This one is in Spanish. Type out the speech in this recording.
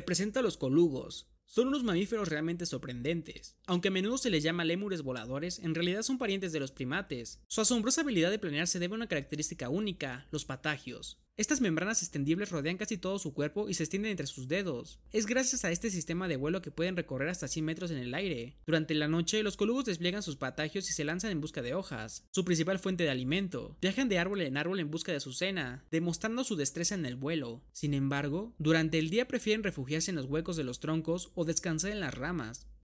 representa los colugos, son unos mamíferos realmente sorprendentes. Aunque a menudo se les llama lémures voladores, en realidad son parientes de los primates. Su asombrosa habilidad de planear se debe a una característica única, los patagios. Estas membranas extendibles rodean casi todo su cuerpo y se extienden entre sus dedos. Es gracias a este sistema de vuelo que pueden recorrer hasta 100 metros en el aire. Durante la noche, los colugos despliegan sus patagios y se lanzan en busca de hojas, su principal fuente de alimento. Viajan de árbol en árbol en busca de su cena, demostrando su destreza en el vuelo. Sin embargo, durante el día prefieren refugiarse en los huecos de los troncos o descansar en las ramas,